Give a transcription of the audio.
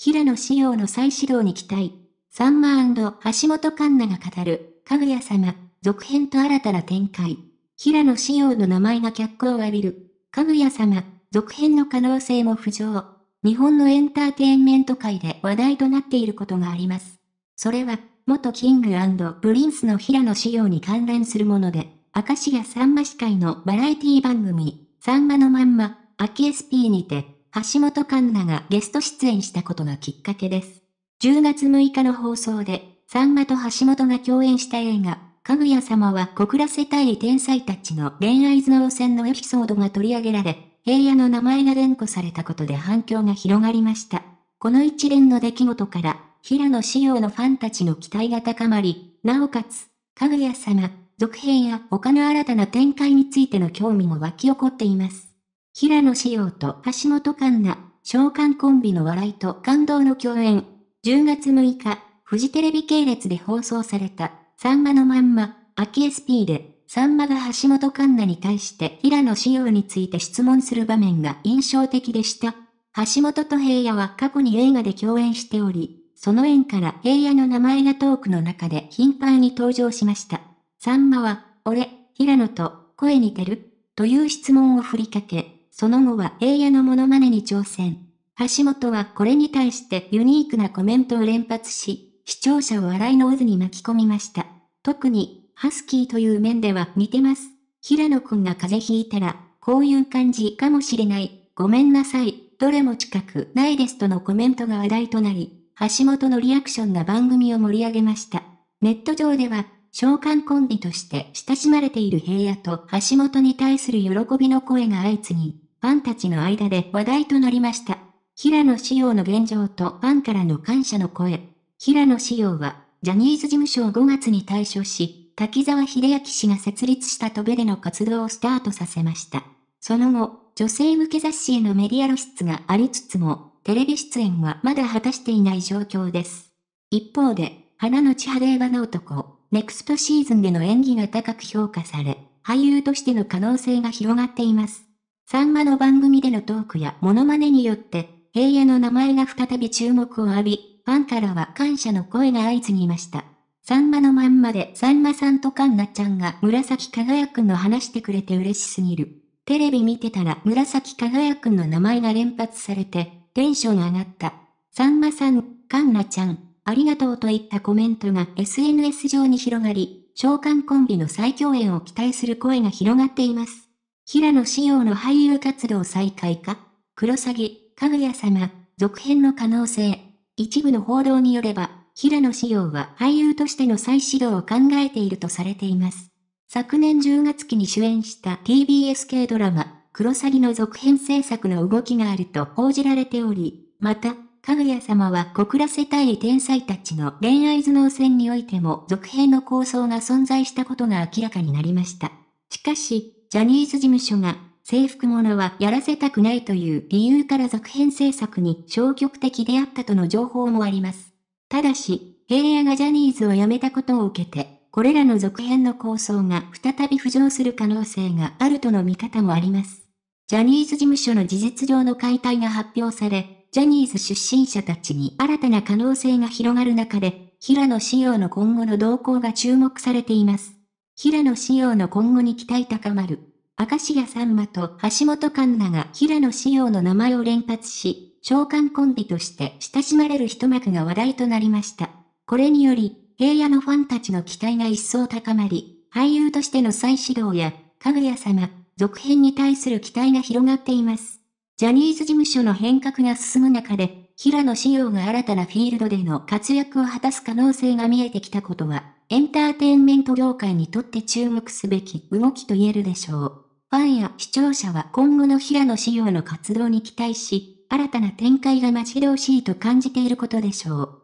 平野紫耀の再始動に期待。サンマ橋本環奈が語る、かぐや様、続編と新たな展開。平野紫耀の名前が脚光を浴びる。かぐや様、続編の可能性も浮上。日本のエンターテインメント界で話題となっていることがあります。それは、元キングプリンスの平野紫耀に関連するもので、明石家さんま司会のバラエティ番組、さんまのまんま、アキエスピーにて、橋本環奈がゲスト出演したことがきっかけです。10月6日の放送で、さんまと橋本が共演した映画、かぐや様は告らせたい天才たちの恋愛頭脳戦のエピソードが取り上げられ、平野の名前が連呼されたことで反響が広がりました。この一連の出来事から、平野仕様のファンたちの期待が高まり、なおかつ、かぐや様、続編や他の新たな展開についての興味も湧き起こっています。平野紫耀と橋本環奈、召喚コンビの笑いと感動の共演。10月6日、フジテレビ系列で放送された、さんまのまんま、秋 SP で、さんまが橋本環奈に対して平野紫耀について質問する場面が印象的でした。橋本と平野は過去に映画で共演しており、その縁から平野の名前がトークの中で頻繁に登場しました。さんまは、俺、平野と、声似てるという質問を振りかけ、その後は平野のモノマネに挑戦。橋本はこれに対してユニークなコメントを連発し、視聴者を笑いの渦に巻き込みました。特に、ハスキーという面では似てます。平野くんが風邪ひいたら、こういう感じかもしれない。ごめんなさい。どれも近くないですとのコメントが話題となり、橋本のリアクションが番組を盛り上げました。ネット上では、召喚コンビとして親しまれている平野と橋本に対する喜びの声が相次ぎ、ファンたちの間で話題となりました。平野紫耀の現状とファンからの感謝の声。平野紫耀は、ジャニーズ事務所を5月に退所し、滝沢秀明氏が設立したトベでの活動をスタートさせました。その後、女性向け雑誌へのメディア露出がありつつも、テレビ出演はまだ果たしていない状況です。一方で、花の千晴和の男、ネクストシーズンでの演技が高く評価され、俳優としての可能性が広がっています。サンマの番組でのトークやモノマネによって、平野の名前が再び注目を浴び、ファンからは感謝の声が相次ぎました。サンマのまんまでサンマさんとカンナちゃんが紫輝くんの話してくれて嬉しすぎる。テレビ見てたら紫輝くんの名前が連発されて、テンション上がった。さんまさん、カンナちゃん、ありがとうといったコメントが SNS 上に広がり、召喚コンビの再共演を期待する声が広がっています。平野紫耀の俳優活動再開か黒サギ、かぐや様、続編の可能性。一部の報道によれば、平野紫耀は俳優としての再始動を考えているとされています。昨年10月期に主演した TBS 系ドラマ、黒サギの続編制作の動きがあると報じられており、また、かぐや様は小倉世帯天才たちの恋愛頭脳戦においても続編の構想が存在したことが明らかになりました。しかし、ジャニーズ事務所が、制服ものはやらせたくないという理由から続編制作に消極的であったとの情報もあります。ただし、平野がジャニーズを辞めたことを受けて、これらの続編の構想が再び浮上する可能性があるとの見方もあります。ジャニーズ事務所の事実上の解体が発表され、ジャニーズ出身者たちに新たな可能性が広がる中で、平野仕様の今後の動向が注目されています。平野紫耀の今後に期待高まる。明石家さんまと橋本環奈が平野紫耀の名前を連発し、召喚コンビとして親しまれる一幕が話題となりました。これにより、平野のファンたちの期待が一層高まり、俳優としての再始動や、かぐや様、続編に対する期待が広がっています。ジャニーズ事務所の変革が進む中で、平野紫耀が新たなフィールドでの活躍を果たす可能性が見えてきたことは、エンターテインメント業界にとって注目すべき動きと言えるでしょう。ファンや視聴者は今後の平野仕様の活動に期待し、新たな展開が待ち遠しいと感じていることでしょう。